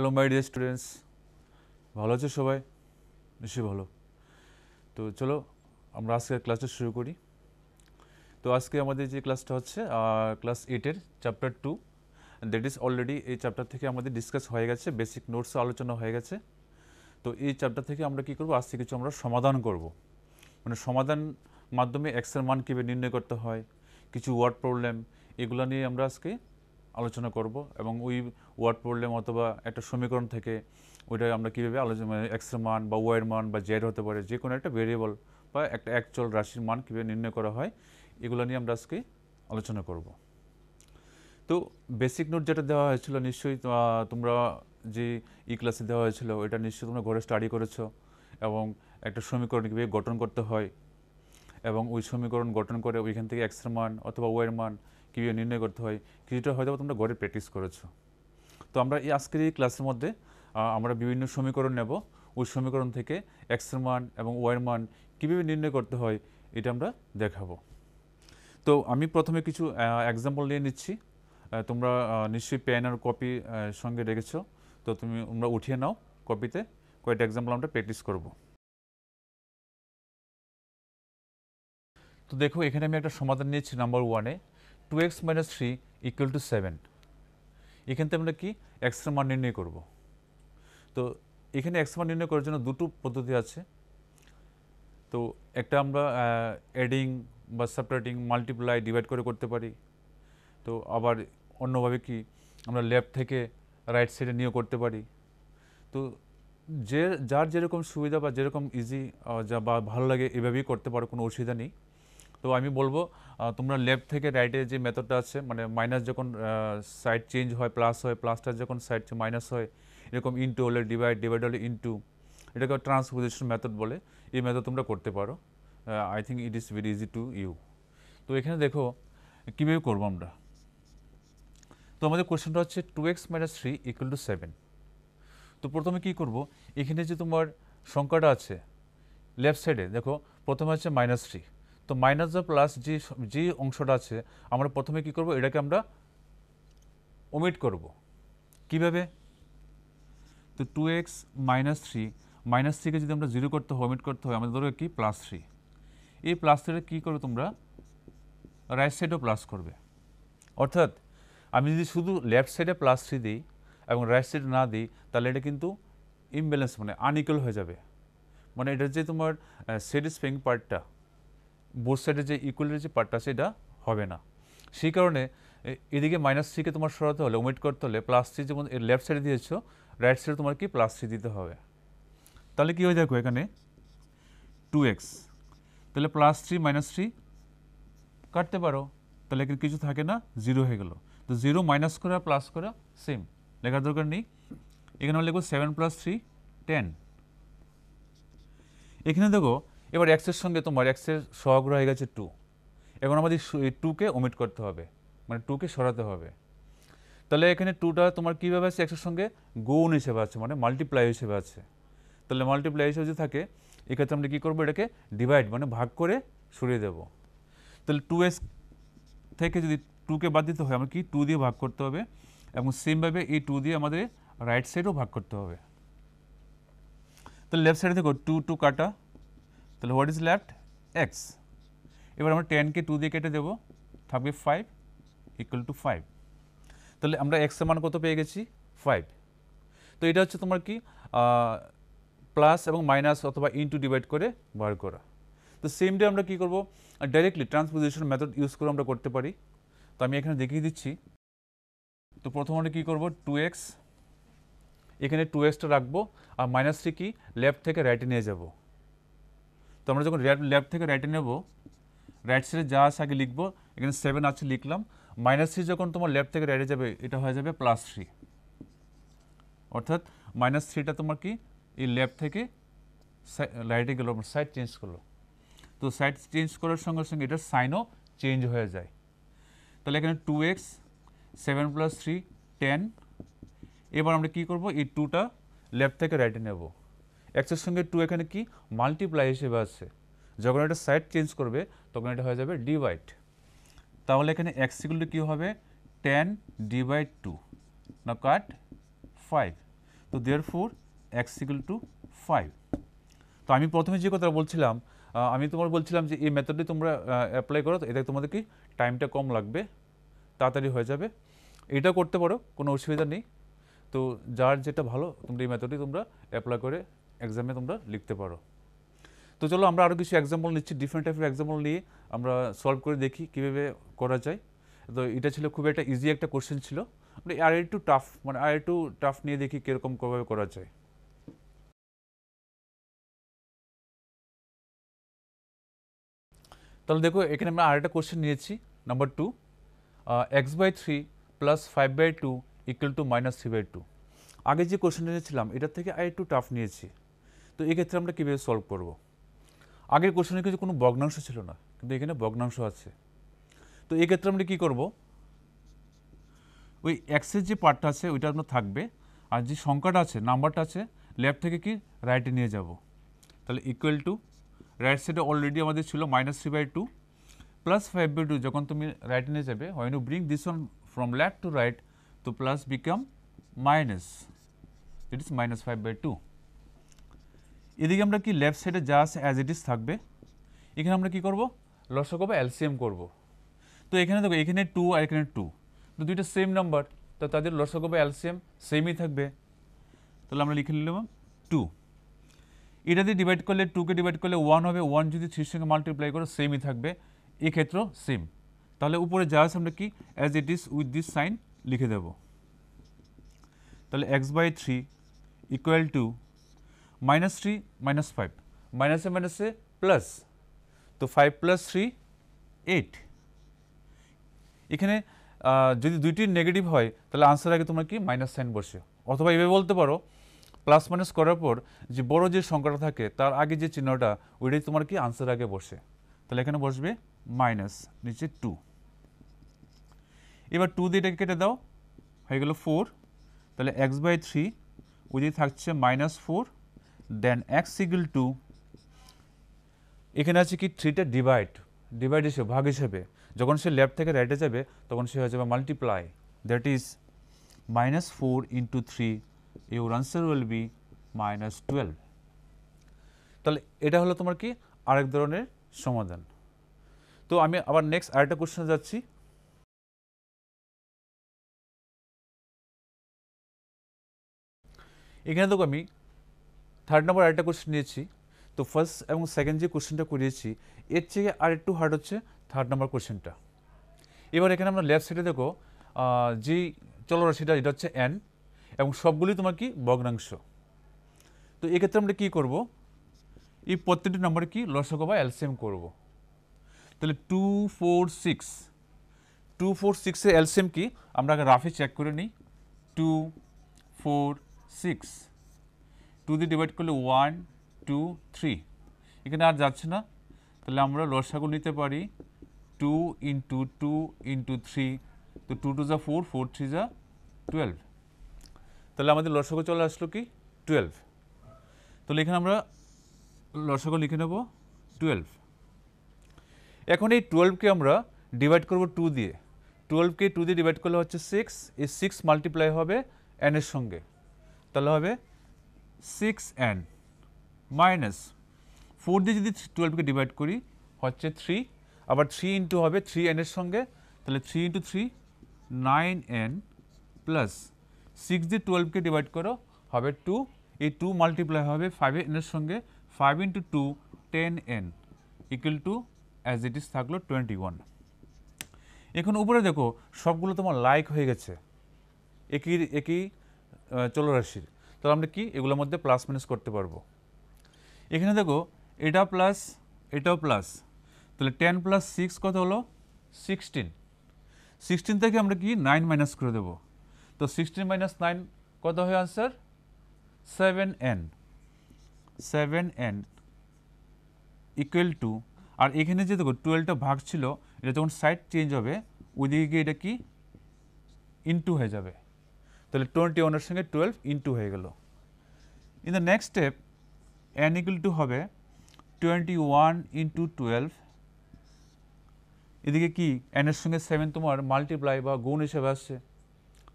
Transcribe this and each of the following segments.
Hello my dear students ভালো আছো সবাই নিশ্চয়ই ভালো তো চলো আমরা আজকের ক্লাসটা শুরু করি তো আজকে আমাদের যে ক্লাসটা হচ্ছে ক্লাস এইটের chapter two that is already এই চ্যাপ্টার থেকে আমাদের ডিসকাস হয়ে গেছে বেসিক নোটস আলোচনা হয়ে গেছে তো এই চ্যাপ্টার থেকে আমরা কি করব আজকে কিছু আমরা সমাধান করব মানে সমাধান মাধ্যমে এক্সের মান কীভাবে নির্ণয় করতে হয় কিছু ওয়ার্ড প্রবলেম এগুলো নিয়ে আমরা আজকে আলোচনা করব এবং ওই ওয়ার্ড প্রবলেম অথবা একটা সমীকরণ থেকে ওইটা আমরা কীভাবে আলোচনা মানে এক্সের মান বা ওয়ের মান বা জেড হতে পারে যে কোনো একটা ভেরিয়েবল বা একটা অ্যাকচুয়াল রাশির মান কীভাবে নির্ণয় করা হয় এগুলো নিয়ে আমরা আজকে আলোচনা করব তো বেসিক নোট যেটা দেওয়া হয়েছিল নিশ্চয়ই তোমরা যে ই e ক্লাসে দেওয়া হয়েছিল এটা নিশ্চয়ই তোমরা ঘরে স্টাডি করেছো এবং একটা সমীকরণ কীভাবে গঠন করতে হয় এবং ওই সমীকরণ গঠন করে ওইখান থেকে এক্সের মান অথবা ওয়ের মান কীভাবে নির্ণয় করতে হয় কিছুটা হয়তো তোমরা গড়ে প্র্যাকটিস করেছো তো আমরা এই আজকের এই ক্লাসের মধ্যে আমরা বিভিন্ন সমীকরণ নেব ওই সমীকরণ থেকে এক্সের মান এবং ওয়ের মান কীভাবে নির্ণয় করতে হয় এটা আমরা দেখাবো তো আমি প্রথমে কিছু এক্সাম্পল নিয়ে নিচ্ছি তোমরা নিশ্চয়ই পেন আর কপি সঙ্গে রেখেছ তো তুমি তোমরা উঠিয়ে নাও কপিতে কয়েকটা এক্সাম্পল আমরা প্র্যাকটিস করব তো দেখো এখানে আমি একটা সমাধান নিয়েছি নাম্বার ওয়ানে two x minus three equal to seven এখান থেকে আমরা কি এক্সের মান নির্ণয় করব তো এখানে এক্স মান নির্ণয় করার জন্য দুটো পদ্ধতি আছে তো একটা আমরা অ্যাডিং বা সাপারেটিং মাল্টিপ্লাই ডিভাইড করে করতে পারি তো আবার অন্যভাবে কি আমরা লেফট থেকে রাইট সাইডে নিয়েও করতে পারি তো যে যার যেরকম সুবিধা বা যেরকম ইজি যা বা ভালো লাগে এভাবেই করতে পারো কোনো অসুবিধা নেই তো আমি বলবো তোমরা লেফট থেকে রাইটে যে মেথডটা আছে মানে মাইনাস যখন সাইড চেঞ্জ হয় প্লাস হয় প্লাসটা যখন সাইড মাইনাস হয় এরকম ইনটু হলে ডিভাইড ডিভাইড হলে ইনটু এটাকে ট্রান্সপোজিশন মেথড বলে এই মেথড তোমরা করতে পারো I think it is very easy to you তো এখানে দেখো কীভাবে করবো আমরা তো আমাদের কোশ্চেনটা হচ্ছে two x minus three equal to seven তো প্রথমে কি করব এখানে যে তোমার সংখ্যাটা আছে লেফট সাইডে দেখো প্রথমে হচ্ছে মাইনাস থ্রি তো মাইনাস যা প্লাস যে যে অংশটা আছে আমরা প্রথমে কি করব এটাকে আমরা ওমিট করব কিভাবে তো two x minus three minus থ্রিকে যদি আমরা জিরো করতে হয় ওমিট করতে হয় আমাদের ধরো কি প্লাস থ্রি এই প্লাস থ্রিটা কী করবে তোমরা রাইট সাইডেও প্লাস করবে অর্থাৎ আমি যদি শুধু লেফট সাইডে প্লাস থ্রি দিই এবং রাইট সাইডে না দিই তাহলে এটা কিন্তু ইমব্যালেন্স মানে আনইকুয়াল হয়ে যাবে মানে এটা যে তোমার স্যাটিসফাইং পার্টটা বোথ সাইডে যে ইকুয়ালের যে পার্টটা সেটা হবে না সেই কারণে এদিকে মাইনাস থ্রিকে তোমার সরাতে হলে ওমিট করতে হলে প্লাস থ্রি যেমন এর লেফট সাইডে দিয়েছো রাইট সাইডে তোমার কি প্লাস থ্রি দিতে হবে তাহলে কী হয়ে দেখো এখানে টু এক্স তাহলে প্লাস থ্রি মাইনাস থ্রি কাটতে পারো তাহলে এখানে কিছু থাকে না জিরো হয়ে গেল তো জিরো মাইনাস করা প্লাস করা সেম লেখার দরকার নেই এখানে লিখবো সেভেন প্লাস থ্রি টেন এখানে দেখো এবার এক্সের সঙ্গে তোমার এক্সের সহগ্রহ হয়ে গেছে টু এখন আমাদের টুকে ওমিট করতে হবে মানে টুকে সরাতে হবে তাহলে এখানে টুটা তোমার কীভাবে আছে এক্সের সঙ্গে গুণ হিসেবে আছে মানে মাল্টিপ্লাই হিসেবে আছে তাহলে মাল্টিপ্লাই হিসেবে যদি থাকে এক্ষেত্রে আমরা কী করবো এটাকে ডিভাইড মানে ভাগ করে সরিয়ে দেব তাহলে টু এস থেকে যদি টুকে বাদ দিতে হয় আমরা কি টু দিয়ে ভাগ করতে হবে এবং সেমভাবে এই টু দিয়ে আমাদের রাইট সাইডও ভাগ করতে হবে তাহলে লেফট সাইডে দেখো টু টু কাটা তাহলে হোয়াট ইজ লেফট এক্স এবার আমরা টেনকে টু দিয়ে কেটে দেবো থাকবে ফাইভ ইকুয়াল টু ফাইভ তাহলে আমরা এক্সের মান কত পেয়ে গেছি ফাইভ তো এটা হচ্ছে তোমার কি প্লাস এবং মাইনাস অথবা ইনটু ডিভাইড করে বার করা তো সেম ডে আমরা কি করব ডাইরেক্টলি ট্রান্সপোজিশন মেথড ইউজ করে আমরা করতে পারি তো আমি এখানে দেখিয়ে দিচ্ছি তো প্রথম আমরা কী করবো টু এক্স এখানে টু এক্সটা রাখবো আর মাইনাস থ্রি কি লেফট থেকে রাইটে নিয়ে যাবো তো আমরা যখন লেফট থেকে রাইটে নেব রাইট সাইডে যা আছে আগে লিখবো এখানে সেভেন আছে লিখলাম মাইনাস থ্রি যখন তোমার লেফট থেকে রাইটে যাবে এটা হয়ে যাবে প্লাস থ্রি অর্থাৎ মাইনাস থ্রিটা তোমার কি এই লেফট থেকে রাইটে গেলো সাইড চেঞ্জ করলো তো সাইড চেঞ্জ করার সঙ্গে সঙ্গে এটার সাইনও চেঞ্জ হয়ে যায় তাহলে এখানে two x seven plus three ten এবার আমরা কী করবো এই টুটা লেফট থেকে রাইটে নেবো এক্সের সঙ্গে টু এখানে কি মাল্টিপ্লাই হিসেবে আছে যখন এটা সাইড চেঞ্জ করবে তখন এটা হয়ে যাবে ডিভাইড তাহলে এখানে এক্সিগুলো কী হবে টেন ডিভাইড টু না কাট ফাইভ তো therefore x equal to five তো আমি প্রথমে যে কথা বলছিলাম আমি তোমার বলছিলাম যে এই মেথডটি তোমরা অ্যাপ্লাই করো তো এটা তোমাদের কি টাইমটা কম লাগবে তাড়াতাড়ি হয়ে যাবে এটা করতে পারো কোনো অসুবিধা নেই তো যার যেটা ভালো তোমরা এই মেথডটি তোমরা অ্যাপ্লাই করে এক্সামে তোমরা লিখতে পারো তো চলো আমরা আরও কিছু এক্সাম্পল নিচ্ছি ডিফারেন্ট টাইপের এক্সাম্পল নিয়ে আমরা সলভ করে দেখি কীভাবে করা যায় তো এটা ছিল খুব একটা ইজি একটা কোশ্চেন ছিল আমরা আর একটু টাফ মানে আর একটু মানে টাফ নিয়ে দেখি কীরকম কীভাবে করা যায় তাহলে দেখো এখানে আমরা আরেকটা কোশ্চেন নিয়েছি number two x by three plus five by two equal to minus three by two আগে যে কোশ্চেনটা নিয়েছিলাম এটার থেকে আর একটু টাফ নিয়েছি তো এক্ষেত্রে আমরা কীভাবে সলভ করব আগের কোশ্চেনে কিন্তু কোনো ভগ্নাংশ ছিল না কিন্তু এখানে ভগ্নাংশ আছে তো এক্ষেত্রে আমরা কী করব ওই এক্সের যে পার্টটা আছে ওইটা আপনার থাকবে আর যে সংখ্যাটা আছে নাম্বারটা আছে লেফট থেকে কি রাইটে নিয়ে যাব তাহলে ইকুয়াল টু রাইট সাইডে অলরেডি আমাদের ছিল minus three by two plus five by two যখন তুমি রাইটে নিয়ে যাবে when you bring this one from left to right তো plus become minus it is minus five by two এদিকে আমরা কি লেফট সাইডে যা অ্যাজ ইট ইজ থাকবে এখানে আমরা কি করব লসক বা এলসিএম করব তো এখানে দেখো এখানে টু আর এখানে টু তো দুইটা সেম নাম্বার তো তাদের লসক বা এলসিএম সেমই থাকবে তাহলে আমরা লিখে নিলাম টু এটা দিয়ে ডিভাইড করলে টুকে ডিভাইড করলে ওয়ান হবে ওয়ান যদি থ্রির সঙ্গে মাল্টিপ্লাই করো সেমই থাকবে এক্ষেত্রেও সেম তাহলে উপরে যা আমরা কি as it is with this sign লিখে দেব তাহলে x by three equal to minus three minus five মাইনাসে মাইনাসে প্লাস তো ফাইভ প্লাস থ্রি এইট এখানে যদি দুইটি নেগেটিভ হয় তাহলে আনসার আগে তোমার কি মাইনাস সাইন বসে অথবা এভাবে বলতে পারো প্লাস মাইনাস করার পর যে বড় যে সংখ্যাটা থাকে তার আগে যে চিহ্নটা ওইটাই তোমার কি আনসার আগে বসে তাহলে এখানে বসবে মাইনাস নিচে টু এবার টু দিয়ে এটাকে কেটে দাও হয়ে গেল ফোর তাহলে এক্স বাই থ্রি ওই থাকছে minus four then x equal to এখানে আছে কি থ্রিটা ডিভাইড ডিভাইড হিসেবে ভাগ হিসেবে যখন সে লেফট থেকে রাইটে যাবে তখন সে হয়ে যাবে multiply that is minus four into three your answer will be minus twelve তাহলে এটা হলো তোমার কি আরেক ধরনের সমাধান তো আমি আবার নেক্সট আরেকটা কোশ্চেন যাচ্ছি এখানে দেখো আমি থার্ড নম্বর আরেকটা কোশ্চেন নিয়েছি তো ফার্স্ট এবং সেকেন্ড যে কোশ্চেনটা করিয়েছি এর চেয়ে আর একটু হার্ড হচ্ছে থার্ড নম্বর কোশ্চেনটা এবার এখানে আমরা লেফট সাইডে দেখো যে চলরাশিটা এটা হচ্ছে এন এবং সবগুলি তোমার কি ভগ্নাংশ তো এক্ষেত্রে আমরা কী করব এই প্রত্যেকটি নম্বর কি লসক বা এলসিএম করব তাহলে two four six two four সিক্সের এলসিএম কি আমরা আগে রাফে চেক করে নিই টু ফোর সিক্স টু দিয়ে ডিভাইড করলে ওয়ান টু থ্রি এখানে আর যাচ্ছে না তাহলে আমরা লসাগু নিতে পারি two into two into three তো টু টু যা ফোর ফোর থ্রি যা টুয়েলভ তাহলে আমাদের লসাগু চলে আসলো কি টুয়েলভ তাহলে এখানে আমরা লসাগু লিখে নেব টুয়েলভ এখন এই টুয়েলভকে আমরা ডিভাইড করব টু দিয়ে টুয়েলভকে টু দিয়ে ডিভাইড করলে হচ্ছে সিক্স এই সিক্স মাল্টিপ্লাই হবে এনের সঙ্গে তাহলে হবে সিক্স অ্যান্ড মাইনাস ফোর দিয়ে যদি টুয়েলভকে ডিভাইড করি হচ্ছে থ্রি আবার থ্রি ইনটু হবে থ্রি এর সঙ্গে তাহলে three into three nine n plus six দিয়ে টুয়েলভকে ডিভাইড করো হবে টু এই টু মাল্টিপ্লাই হবে ফাইভ এর সঙ্গে five into two ten n equal to as it is থাকলো টোয়েন্টি ওয়ান এখন উপরে দেখো সবগুলো তোমার লাইক হয়ে গেছে একই একই চলরাশির তাহলে আমরা কি এগুলোর মধ্যে প্লাস মাইনাস করতে পারবো এখানে দেখো এটা প্লাস এটাও প্লাস তাহলে টেন প্লাস সিক্স কত হলো সিক্সটিন সিক্সটিন থেকে আমরা কি নাইন মাইনাস করে দেবো তো সিক্সটিন মাইনাস নাইন কত হয় answer seven n seven n equal to আর এখানে যে দেখো টুয়েলভটা ভাগ ছিল এটা যখন সাইড চেঞ্জ হবে ওইদিকে এটা কি ইন্টু হয়ে যাবে তাহলে টোয়েন্টি ওয়ানের সঙ্গে টুয়েলভ ইনটু হয়ে গেল in the next step n equal to হবে টোয়েন্টি ওয়ান ইন্টু টুয়েলভ এদিকে কি এনের সঙ্গে সেভেন তোমার মাল্টিপ্লাই বা গুণ হিসেবে আসছে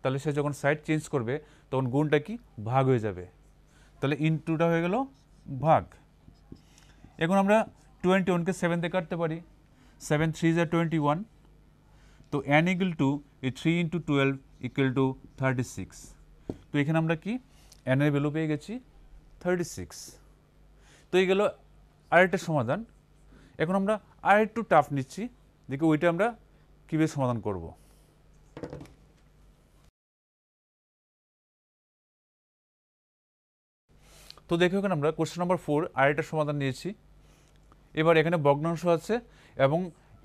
তাহলে সে যখন সাইড চেঞ্জ করবে তখন গুণটা কি ভাগ হয়ে যাবে তাহলে ইন্টুটা হয়ে গেল ভাগ এখন আমরা টোয়েন্টি ওয়ানকে সেভেন কাটতে পারি সেভেন থ্রি যা টোয়েন্টি ওয়ান তো অ্যান ইকুয়াল টু এই three into twelve equal to thirty six তো এখানে আমরা কি এন এর ভ্যালু পেয়ে গেছি থার্টি সিক্স তো এই গেল আরেকটা সমাধান এখন আমরা আরেকটু টাফ নিচ্ছি দেখি ওইটা আমরা কীভাবে সমাধান করব তো দেখো এখানে আমরা কোশ্চেন নাম্বার ফোর আরেকটা সমাধান নিয়েছি এবার এখানে ভগ্নাংশ আছে এবং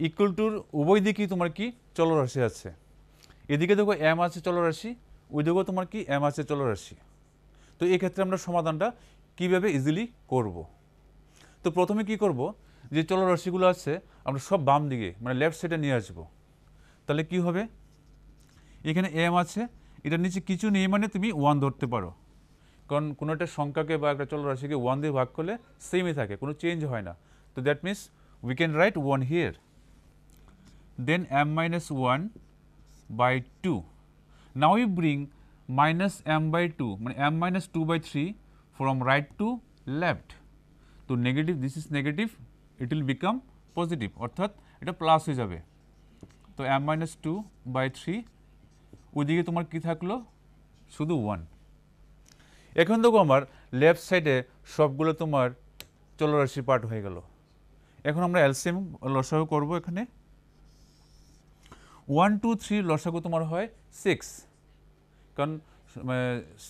ইকুয়াল টুর উভয় দিকেই তোমার কি চলরাশি আছে এদিকে দেখো এম আছে চলরাশি ওই দেখো তোমার কি এম আছে চলরাশি তো এক্ষেত্রে আমরা সমাধানটা কীভাবে ইজিলি করব। তো প্রথমে কি করব যে চলরাশিগুলো আছে আমরা সব বাম দিকে মানে লেফট সাইডে নিয়ে আসবো তাহলে কি হবে এখানে এম আছে এটার নিচে কিছু নেই মানে তুমি ওয়ান ধরতে পারো কারণ কোনো একটা সংখ্যাকে বা একটা চলরাশিকে ওয়ান দিয়ে ভাগ করলে সেমই থাকে কোনো চেঞ্জ হয় না তো that means we can write one here then m minus one by 2. Now, we bring minus m by 2 মানে m minus 2 by 3 from right to left. তো negative this is negative it will become positive অর্থাৎ এটা plus হয়ে যাবে তো m minus two by three ওইদিকে তোমার কি থাকলো শুধু ওয়ান এখন দেখো আমার লেফট সাইডে সবগুলো তোমার চলরাশি পার্ট হয়ে গেল এখন আমরা এলসিএম লসাও করব এখানে ওয়ান টু থ্রির লসাগু তোমার হয় সিক্স কারণ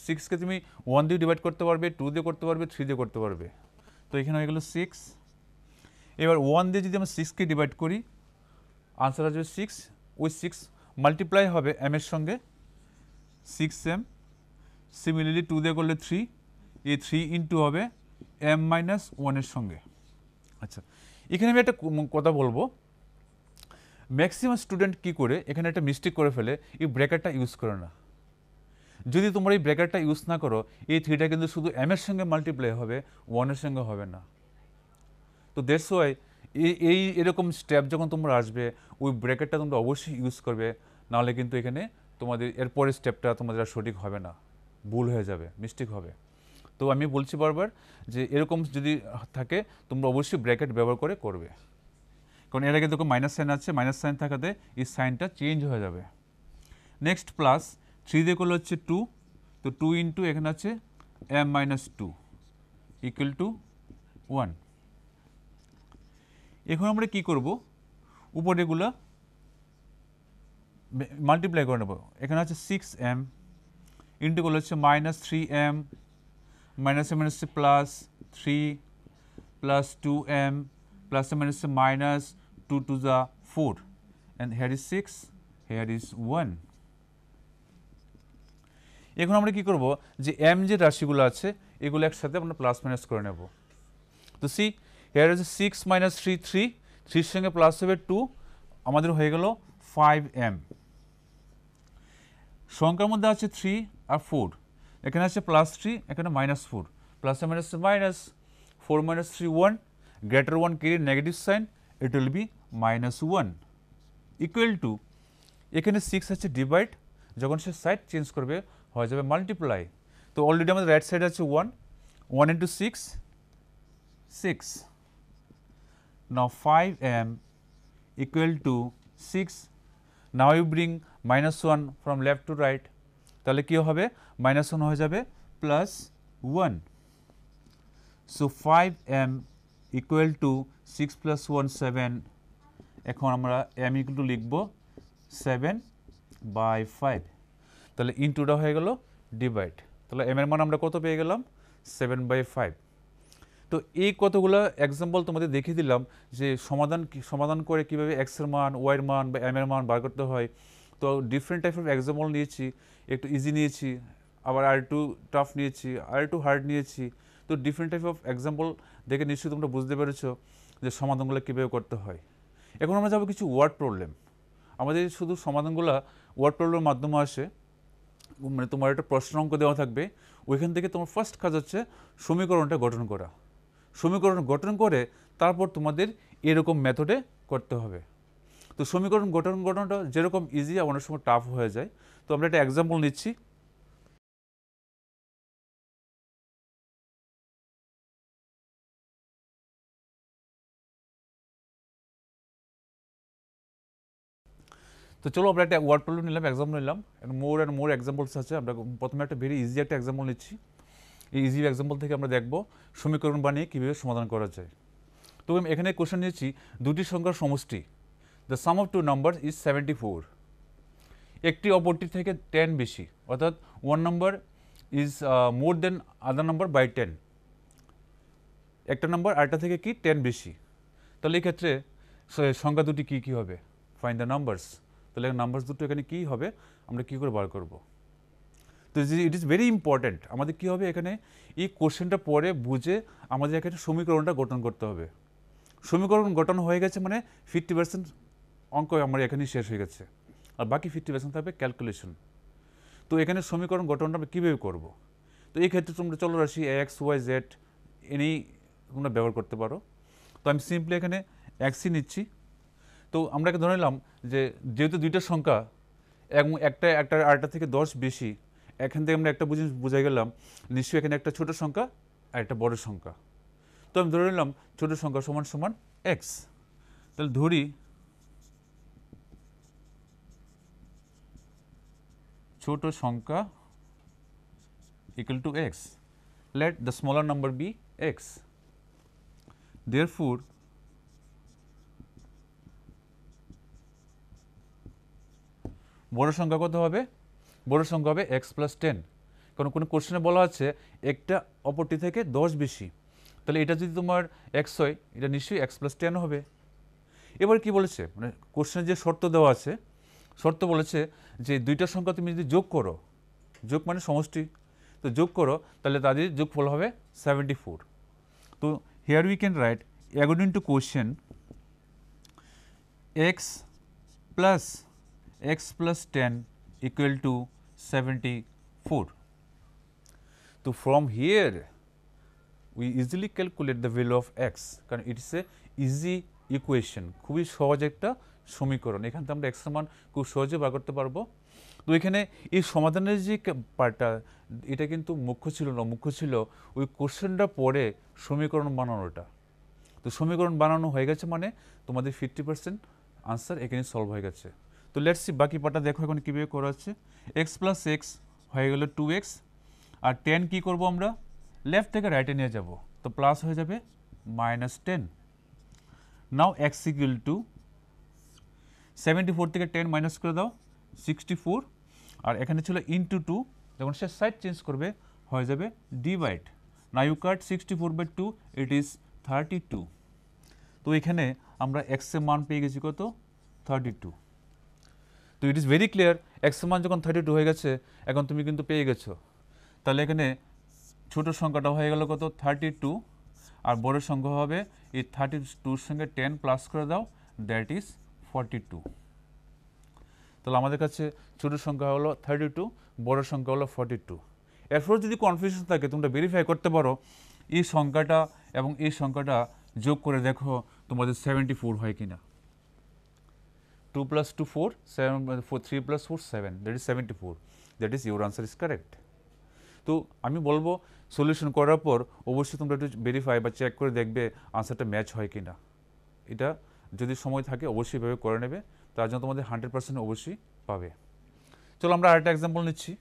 সিক্সকে মানে তুমি ওয়ান দিয়ে ডিভাইড করতে পারবে টু দিয়ে করতে পারবে থ্রি দিয়ে করতে পারবে তো এখানে হয়ে গেলো সিক্স এবার ওয়ান দিয়ে যদি আমরা সিক্সকে ডিভাইড করি আনসার আসবে সিক্স উই সিক্স মাল্টিপ্লাই হবে এম এর সঙ্গে সিক্স এম সিমিলারলি টু দিয়ে করলে থ্রি এই থ্রি ইন্টু হবে এম মাইনাস ওয়ানের সঙ্গে আচ্ছা এখানে আমি একটা কথা বলবো ম্যাক্সিমাম স্টুডেন্ট কি করে এখানে একটা মিস্টেক করে ফেলে এই ব্রেকারটা ইউজ করে না যদি তোমরা এই ব্রেকারটা ইউজ না করো এই থ্রিটা কিন্তু শুধু এম এর সঙ্গে মাল্টিপ্লাই হবে ওয়ানের সঙ্গে হবে না তো দ্যাটস ওয়াই এই এরকম স্টেপ যখন তোমরা আসবে ওই ব্রেকারটা তোমরা অবশ্যই ইউজ করবে নাহলে কিন্তু এখানে তোমাদের এরপরের স্টেপটা তোমাদের আর সঠিক হবে না ভুল হয়ে যাবে মিস্টেক হবে তো আমি বলছি বারবার যে এরকম যদি থাকে তোমরা অবশ্যই ব্র্যাকেট ব্যবহার করে করবে কারণ এর আগে দেখো মাইনাস সাইন আছে মাইনাস সাইন থাকাতে এই সাইনটা চেঞ্জ হয়ে যাবে নেক্সট প্লাস থ্রি দিয়ে করলে হচ্ছে টু তো টু ইন্টু এখানে আছে m minus two equal to one এখন আমরা কি করব উপরেগুলো মাল্টিপ্লাই করে নেব এখানে আছে সিক্স এম ইন্টু করলে হচ্ছে minus three m minus m plus three plus two m plus or minus minus 2 to the 4 and here is 6, here is 1. এখন আমরা কি করব যে এম যে রাশিগুলো আছে এগুলো একসাথে আমরা প্লাস মাইনাস করে নেব তো see here is six minus three three থ্রির সঙ্গে প্লাস হবে টু আমাদের হয়ে গেল ফাইভ এম সংখ্যার মধ্যে আছে থ্রি আর ফোর এখানে আছে প্লাস থ্রি এখানে minus four plus minus minus four minus three one greater 1 carry negative sign, it will be minus 1 equal to এখানে সিক্স আছে ডিভাইড যখন সে সাইড চেঞ্জ করবে হয়ে যাবে মাল্টিপ্লাই তো অলরেডি আমাদের রাইট সাইড আছে one one into six six now five m equal to six now you bring minus one from left to right তাহলে কী হবে মাইনাস ওয়ান হয়ে যাবে plus one so five m equal to six plus one seven এখন আমরা m equal to লিখব seven by five তাহলে ইনটুটা হয়ে গেল ডিভাইড তাহলে এম এর মান আমরা কত পেয়ে গেলাম সেভেন বাই ফাইভ তো এই কতগুলো এক্সাম্পল তোমাদের দেখিয়ে দিলাম যে সমাধান সমাধান করে কীভাবে এক্সের মান ওয়াইয়ের মান বা এম এর মান বার করতে হয় তো ডিফারেন্ট টাইপ অফ এক্সাম্পল নিয়েছি একটু ইজি নিয়েছি আবার আর একটু টাফ নিয়েছি আর একটু হার্ড নিয়েছি তো ডিফারেন্ট টাইপ অফ এক্সাম্পল দেখে নিশ্চয়ই তোমরা বুঝতে পেরেছো যে সমাধানগুলো কীভাবে করতে হয় এখন আমরা যাবো কিছু ওয়ার্ড প্রবলেম আমাদের শুধু সমাধানগুলো ওয়ার্ড প্রবলেমের মাধ্যমে আসে মানে তোমার একটা প্রশ্ন অঙ্ক দেওয়া থাকবে ওইখান থেকে তোমার ফার্স্ট কাজ হচ্ছে সমীকরণটা গঠন করা সমীকরণ গঠন করে তারপর তোমাদের এরকম মেথডে করতে হবে তো সমীকরণ গঠন গঠনটা যেরকম ইজি অনেক সময় টাফ হয়ে যায় তো আমরা একটা এক্সাম্পল নিচ্ছি তো চলো আমরা একটা ওয়ার্ড প্রবলেম নিলাম এক্সাম্পল নিলাম মোর অ্যান্ড মোর এক্সাম্পলস আছে আমরা প্রথমে একটা ভেরি ইজি একটা এক্সাম্পল নিচ্ছি এই ইজি এক্সাম্পল থেকে আমরা দেখব সমীকরণ বানিয়ে কীভাবে সমাধান করা যায় তো আমি এখানে কোশ্চেন নিয়েছি দুটি সংখ্যার সমষ্টি the sum of two number is seventy four একটি অপরটি থেকে টেন বেশি অর্থাৎ one number is more than other number by ten একটা নাম্বার আরেকটা থেকে কি টেন বেশি তাহলে এই ক্ষেত্রে সংখ্যা দুটি কী কী হবে ফাইন দ্য নাম্বারস তাহলে নাম্বার দুটো এখানে কী হবে আমরা কী করে বার করব তো ইট ইজ ভেরি ইম্পর্ট্যান্ট আমাদের কী হবে এখানে এই কোশ্চেনটা পরে বুঝে আমাদের এখানে সমীকরণটা গঠন করতে হবে সমীকরণ গঠন হয়ে গেছে মানে ফিফটি পার্সেন্ট অঙ্ক আমার এখানেই শেষ হয়ে গেছে আর বাকি ফিফটি পার্সেন্ট থাকবে ক্যালকুলেশন তো এখানে সমীকরণ গঠনটা আমরা কীভাবে করব তো এই ক্ষেত্রে তোমরা চলো রাশি এক্স ওয়াই জেড এনেই তোমরা ব্যবহার করতে পারো তো আমি সিম্পলি এখানে এক্সই নিচ্ছি তো আমরা ধরে নিলাম যে যেহেতু দুইটা সংখ্যা এবং একটা একটা আরেকটা থেকে দশ বেশি এখান থেকে আমরা একটা বুঝে বোঝা গেলাম নিশ্চয়ই এখানে একটা ছোট সংখ্যা আর একটা বড় সংখ্যা তো আমি ধরে নিলাম ছোট সংখ্যা সমান সমান এক্স তাহলে ধরি ছোট সংখ্যা two x let the smaller number be x there Therefore, বড় সংখ্যা কত হবে বড় সংখ্যা হবে এক্স প্লাস টেন কারণ কোনো কোশ্চেনে বলা আছে একটা অপরটি থেকে দশ বেশি তাহলে এটা যদি তোমার এক্স হয় এটা নিশ্চয়ই এক্স প্লাস টেন হবে এবার কি বলেছে মানে কোশ্চেনে যে শর্ত দেওয়া আছে শর্ত বলেছে যে দুইটা সংখ্যা তুমি যদি যোগ করো যোগ মানে সমষ্টি তো যোগ করো তাহলে তাদের যোগফল হবে সেভেন্টি ফোর তো here we can write according to question x plus x plus 10 equal to 74. So, from here we easily calculate the value of x কারণ it is a easy equation খুবই সহজ একটা সমীকরণ এখান থেকে আমরা x এর মান খুব সহজে বার করতে পারবো তো এখানে এই সমাধানের যে পার্টটা এটা কিন্তু মুখ্য ছিল না মুখ্য ছিল ওই কোশ্চেনটা পরে সমীকরণ বানানোটা তো সমীকরণ বানানো হয়ে গেছে মানে তোমাদের ফিফটি পার্সেন্ট আনসার এখানে সলভ হয়ে গেছে তো লেটস সি বাকি পাটা দেখো এখন কীভাবে করা হচ্ছে এক্স প্লাস এক্স হয়ে গেল টু এক্স আর টেন কী করবো আমরা লেফট থেকে রাইটে নিয়ে যাব তো প্লাস হয়ে যাবে minus ten now x equal to seventy four থেকে টেন মাইনাস করে দাও সিক্সটি ফোর আর এখানে ছিল ইন্টু টু যখন সে সাইড চেঞ্জ করবে হয়ে যাবে ডিভাইড না you cut sixty four by two it is thirty two তো এখানে আমরা এক্সের মান পেয়ে গেছি কত থার্টি টু তো it is very clear x মান যখন থার্টি টু হয়ে গেছে এখন তুমি কিন্তু পেয়ে গেছো তাহলে এখানে ছোট সংখ্যাটা হয়ে গেল কত থার্টি টু আর বড় সংখ্যা হবে এই থার্টি টুর সঙ্গে টেন প্লাস করে দাও দ্যাট ইজ ফর্টি টু তাহলে আমাদের কাছে ছোট সংখ্যা হলো থার্টি টু বড় সংখ্যা হলো ফর্টি টু এরপর যদি কনফিউশন থাকে তোমরা ভেরিফাই করতে পারো এই সংখ্যাটা এবং এই সংখ্যাটা যোগ করে দেখো তোমাদের সেভেন্টি ফোর হয় কিনা 2 plus 2 4 7 4 3 plus 4 7 that is 74 that is your answer is correct তো আমি বলবো সলিউশন করার পর অবশ্যই তোমরা একটু ভেরিফাই বা চেক করে দেখবে আনসারটা ম্যাচ হয় কি না এটা যদি সময় থাকে অবশ্যই এভাবে করে নেবে তার জন্য তোমাদের হান্ড্রেড পার্সেন্ট অবশ্যই পাবে চলো আমরা আরেকটা এক্সাম্পল নিচ্ছি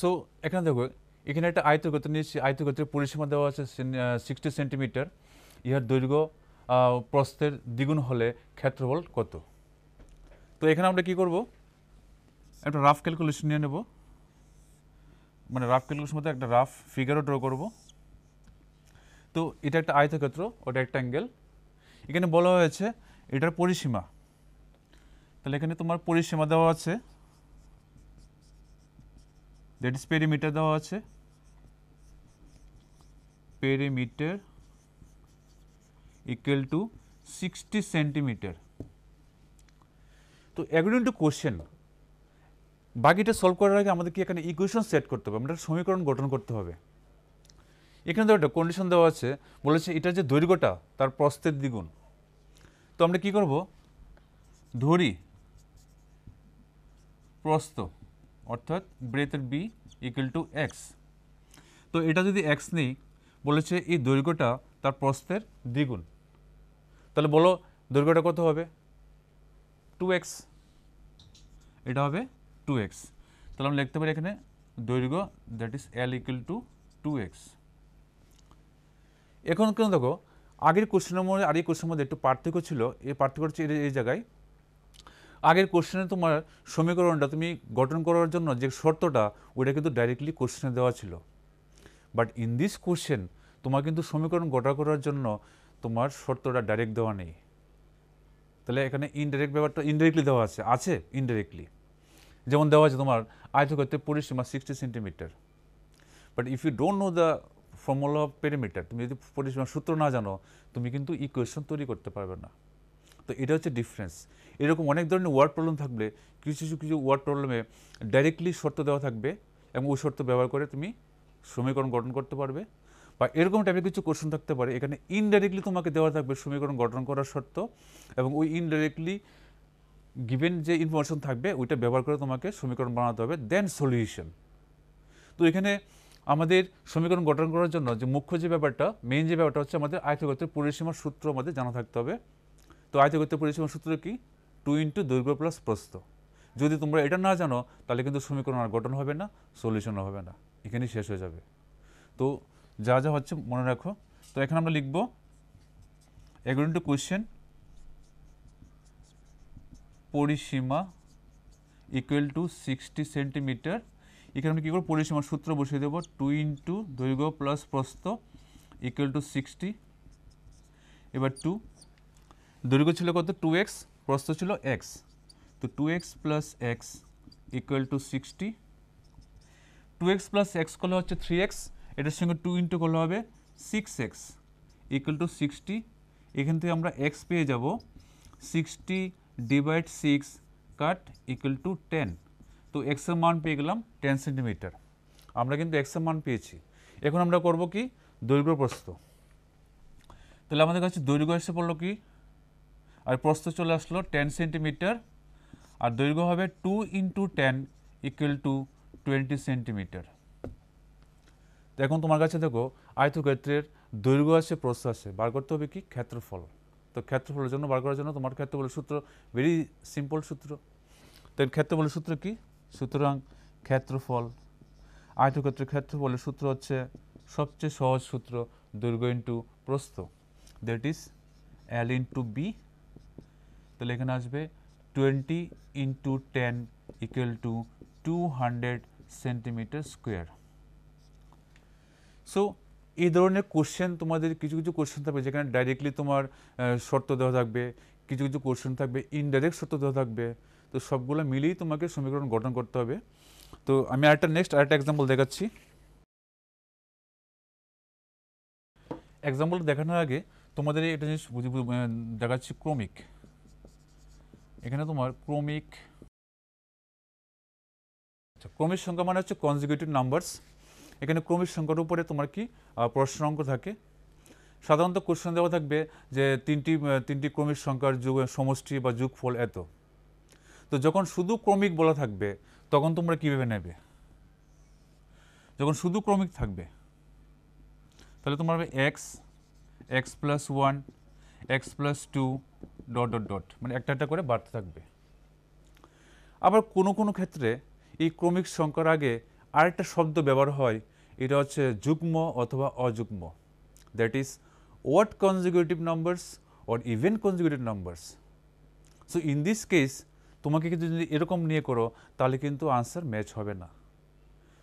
সো এখানে দেখো এখানে একটা আয়তক্ষেত্র নিয়ে আয়তক্ষেত্রের পরিসীমা দেওয়া আছে সিক্সটি সেন্টিমিটার ইহার দৈর্ঘ্য প্রস্থের দ্বিগুণ হলে ক্ষেত্রফল কত তো এখানে আমরা কি করব একটা রাফ ক্যালকুলেশন নিয়ে নেব মানে রাফ ক্যালকুলেশন মধ্যে একটা রাফ ফিগারও ড্র করব তো এটা একটা আয়তক্ষেত্র ওটা একটা অ্যাঙ্গেল এখানে বলা হয়েছে এটার পরিসীমা তাহলে এখানে তোমার পরিসীমা দেওয়া আছে দ্যাট ইস পেরিমিটার দেওয়া আছে perimeter equal to 60 centimeter. তো according to কোশ্চেন বাকিটা সলভ করার আগে আমাদেরকে এখানে ইকুয়েশন সেট করতে হবে আমরা সমীকরণ গঠন করতে হবে এখানে তো একটা কন্ডিশন দেওয়া আছে বলেছে এটা যে দৈর্ঘ্যটা তার প্রস্থের দ্বিগুণ তো আমরা কি করব ধরি প্রস্থ অর্থাৎ ব্রেথের বি ইকুয়াল টু এক্স তো এটা যদি এক্স নেই বলেছে এই দৈর্ঘ্যটা তার প্রস্থের দ্বিগুণ তাহলে বলো দৈর্ঘ্যটা কত হবে টু এক্স এটা হবে টু এক্স তাহলে আমরা লিখতে পারি এখানে দৈর্ঘ্য that is l equal to two x এখন কিন্তু দেখো আগের কোশ্চেনের মধ্যে আর এই কোশ্চেনের মধ্যে একটু পার্থক্য ছিল এই পার্থক্য হচ্ছে এই জায়গায় আগের কোশ্চেনে তোমার সমীকরণটা তুমি গঠন করার জন্য যে শর্তটা ওইটা কিন্তু ডাইরেক্টলি কোশ্চেনে দেওয়া ছিল বাট ইন দিস কোশ্চেন তোমার কিন্তু সমীকরণ গোটা করার জন্য তোমার শর্তটা ডাইরেক্ট দেওয়া নেই তাহলে এখানে ইনডাইরেক্ট ব্যাপারটা ইনডাইরেক্টলি দেওয়া আছে আছে ইনডাইরেক্টলি যেমন দেওয়া আছে তোমার করতে পরিসীমা sixty centimetre but if you don't know the formula of perimeter তুমি যদি পরিসীমা সূত্র না জানো তুমি কিন্তু ইকুয়েশন তৈরি করতে পারবে না তো এটা হচ্ছে ডিফারেন্স এরকম অনেক ধরনের ওয়ার্ড প্রবলেম থাকলে কিছু কিছু কিছু ওয়ার্ড প্রবলেমে ডাইরেক্টলি শর্ত দেওয়া থাকবে এবং ওই শর্ত ব্যবহার করে তুমি সমীকরণ গঠন করতে পারবে বা এরকম টাইপের কিছু কোশ্চেন থাকতে পারে এখানে ইনডাইরেক্টলি তোমাকে দেওয়া থাকবে সমীকরণ গঠন করার শর্ত এবং ওই ইনডাইরেক্টলি গিভেন যে ইনফরমেশন থাকবে ওইটা ব্যবহার করে তোমাকে সমীকরণ বানাতে হবে দেন সলিউশন তো এখানে আমাদের সমীকরণ গঠন করার জন্য যে মুখ্য যে ব্যাপারটা মেইন যে ব্যাপারটা হচ্ছে আমাদের আয়তগতের পরিসীমার সূত্র আমাদের জানা থাকতে হবে তো আয়তগতের পরিসীমার সূত্র কি টু ইন্টু দৈর্ঘ্য প্লাস প্রস্থ যদি তোমরা এটা না জানো তাহলে কিন্তু সমীকরণ আর গঠন হবে না সলিউশনও হবে না এখানে শেষ হয়ে যাবে তো যা যা হচ্ছে মনে রাখো তো এখন আমরা লিখব অ্যাকর্ডিং টু কোয়েশ্চেন পরিসীমা ইকুয়াল টু সিক্সটি সেন্টিমিটার এখানে আমরা কী করবো পরিসীমার সূত্র বসিয়ে দেবো টু ইন্টু দৈর্ঘ্য প্লাস প্রস্ত ইকুয়াল টু সিক্সটি এবার টু দৈর্ঘ্য ছিল কত টু এক্স প্রস্ত ছিল এক্স তো two x plus x equal to sixty two x plus x করলে হচ্ছে থ্রি এক্স এটার সঙ্গে টু ইন্টু করলে হবে six x equal to sixty এখান থেকে আমরা এক্স পেয়ে যাব sixty divide six cut equal to ten তো এক্সের মান পেয়ে গেলাম টেন সেন্টিমিটার আমরা কিন্তু এক্সের মান পেয়েছি এখন আমরা করব কি দৈর্ঘ্য প্রস্থ তাহলে আমাদের কাছে দৈর্ঘ্য এসে পড়লো কি আর প্রস্থ চলে আসলো টেন সেন্টিমিটার আর দৈর্ঘ্য হবে two into ten equal to twenty centimetre এখন তোমার কাছে দেখো আয়তক্ষেত্রের দৈর্ঘ্য আছে প্রস্থ আছে বার করতে হবে কি ক্ষেত্রফল তো ক্ষেত্রফলের জন্য বার করার জন্য তোমার ক্ষেত্রফলের সূত্র ভেরি সিম্পল সূত্র তো ক্ষেত্রফলের সূত্র কি সুতরাং ক্ষেত্রফল আয়তক্ষেত্রের ক্ষেত্রফলের সূত্র হচ্ছে সবচেয়ে সহজ সূত্র দৈর্ঘ্য ইন্টু প্রস্থ that is l into b তাহলে এখানে আসবে twenty into ten equal to two hundred centimetre square so এই ধরনের কোশ্চেন তোমাদের কিছু কিছু কোশ্চেন থাকবে যেখানে ডাইরেক্টলি তোমার শর্ত দেওয়া থাকবে কিছু কিছু কোশ্চেন থাকবে ইনডাইরেক্ট শর্ত দেওয়া থাকবে তো সবগুলো মিলিয়েই তোমাকে সমীকরণ গঠন করতে হবে তো আমি আরেকটা নেক্সট আরেকটা এক্সাম্পল দেখাচ্ছি এক্সাম্পল দেখানোর আগে তোমাদের এটা জিনিস দেখাচ্ছি ক্রমিক এখানে তোমার ক্রমিক আচ্ছা ক্রমিক সংখ্যা মানে হচ্ছে কনজিকিউটিভ নাম্বারস এখানে ক্রমিক সংখ্যার উপরে তোমার কি প্রশ্ন অঙ্ক থাকে সাধারণত কোশ্চেন দেওয়া থাকবে যে তিনটি তিনটি ক্রমিক সংখ্যার যুগ সমষ্টি বা যোগফল এত তো যখন শুধু ক্রমিক বলা থাকবে তখন তোমরা কীভাবে নেবে যখন শুধু ক্রমিক থাকবে তাহলে তোমার হবে x x plus one x plus two dot dot dot মানে একটা একটা করে বাড়তে থাকবে আবার কোনো কোনো ক্ষেত্রে এই ক্রমিক সংখ্যার আগে আরেকটা শব্দ ব্যবহার হয় এটা হচ্ছে যুগ্ম অথবা অযুগ্ম that is what consecutive numbers or even consecutive numbers so in this case তোমাকে কিন্তু যদি এরকম নিয়ে করো তাহলে কিন্তু আনসার ম্যাচ হবে না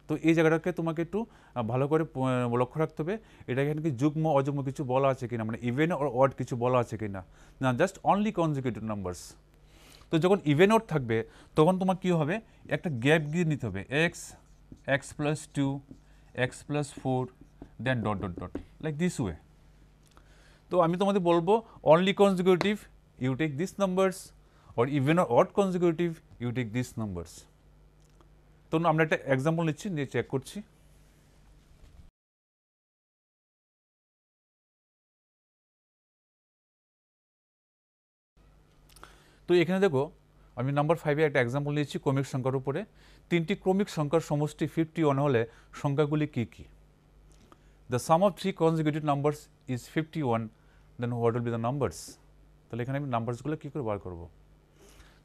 তো এই জায়গাটাকে তোমাকে একটু ভালো করে লক্ষ্য রাখতে হবে এটা এখানে কি যুগ্ম অযুগ্ম কিছু বলা আছে কিনা মানে ইভেন ওয়ার্ড কিছু বলা আছে কিনা না জাস্ট অনলি কনজিকিউটিভ নাম্বারস তো যখন ইভেন ওর থাকবে তখন তোমার কী হবে একটা গ্যাপ গিয়ে নিতে হবে x x plus two x plus four then dot dot dot like this way তো আমি তোমাদের বলবো only consecutive you take this numbers or even odd consecutive you take this numbers তো আমরা একটা এক্সাম্পল নিচ্ছি নিয়ে চেক করছি তো এখানে দেখো আমি নাম্বার ফাইভে একটা এক্সাম্পল নিয়েছি ক্রমিক সংখ্যার উপরে তিনটি ক্রমিক সংখ্যার সমষ্টি ফিফটি ওয়ান হলে সংখ্যাগুলি কী কী the sum of three consecutive numbers is fifty one then what will be the numbers তাহলে এখানে আমি নাম্বারসগুলো কী করে বার করব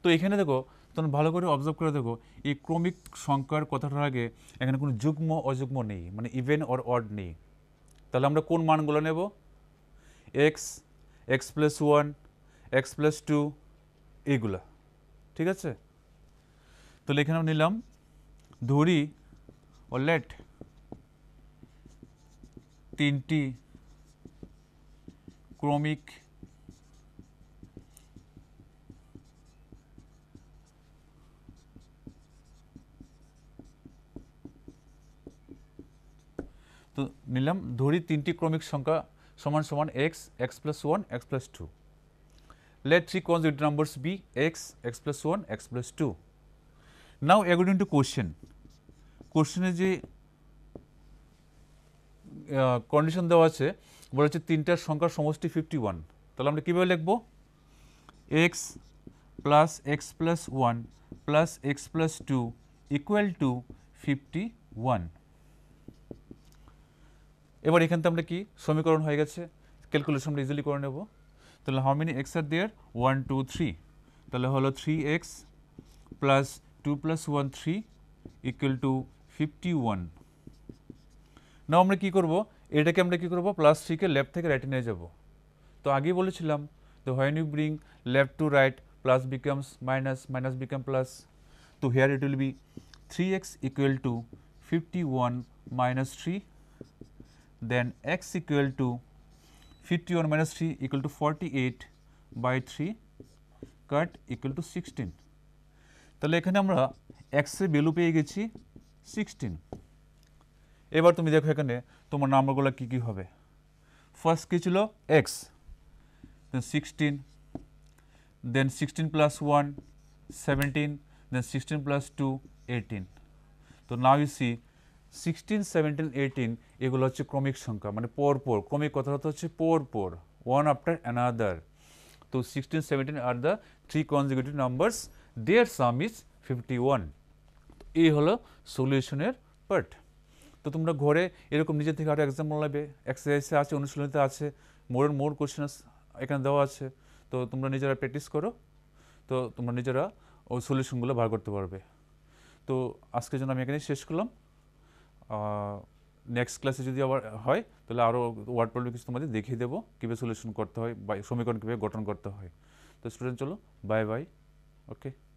তো এখানে দেখো তখন ভালো করে অবজার্ভ করে দেখো এই ক্রমিক সংখ্যার কথাটার আগে এখানে কোনো যুগ্ম অযুগ্ম নেই মানে ইভেন অর অড নেই তাহলে আমরা কোন মানগুলো নেব x x plus one x plus two এগুলা ঠিক আছে তাহলে এখানে আমি নিলাম ধরি ও লেট তিনটি ক্রমিক তো নিলাম ধরি তিনটি ক্রমিক সংখ্যা সমান সমান x x plus one x plus two Let three consecutive numbers be x, x plus 1, x plus 2. Now, according to question, question is a condition দেওয়া আছে বলা হচ্ছে তিনটার সংখ্যার সমষ্টি ফিফটি ওয়ান তাহলে আমরা কীভাবে লিখব x plus x plus one plus x plus two equal to fifty one এবার এখান থেকে আমরা কি সমীকরণ হয়ে গেছে ক্যালকুলেশন আমরা ইজিলি করে নেব তাহলে how many x are there one two three তাহলে হলো three x plus two plus one three equal to fifty one না আমরা কী করবো এটাকে আমরা কী করবো প্লাস থ্রিকে লেফট থেকে রাইটে নিয়ে যাবো তো আগেই বলেছিলাম তো when you bring left to right plus becomes minus minus become plus তো here it will be three x equal to fifty one minus 3 then x equal to 51 minus 3 equal to 48 by 3 cut equal to sixteen তাহলে এখানে আমরা এক্সের value পেয়ে গেছি sixteen এবার তুমি দেখো এখানে তোমার নাম্বারগুলো কী কী হবে ফার্স্ট কী ছিল x then sixteen then sixteen plus one 17 then sixteen plus two 18 তো now you see sixteen seventeen eighteen এগুলো হচ্ছে ক্রমিক সংখ্যা মানে পর পর ক্রমিক কথাটা হচ্ছে পর পর ওয়ান আফটার অ্যানাদার তো sixteen seventeen are the three consecutive numbers their sum is fifty one এই হলো সলিউশনের পার্ট তো তোমরা ঘরে এরকম নিজের থেকে আরও এক্সাম্পল নেবে এক্সারসাইজে আছে অনুশীলনীতে আছে মোর মোর কোশ্চেন এখানে দেওয়া আছে তো তোমরা নিজেরা প্র্যাকটিস করো তো তোমরা নিজেরা ওই সলিউশনগুলো বার করতে পারবে তো আজকের জন্য আমি এখানেই শেষ করলাম নেক্সট ক্লাসে যদি আবার হয় তাহলে আরও ওয়ার্ড প্রবলেম কিছু তোমাদের দেখিয়ে দেবো কীভাবে সলিউশন করতে হয় বা সমীকরণ কীভাবে গঠন করতে হয় তো স্টুডেন্ট চলো বাই বাই ওকে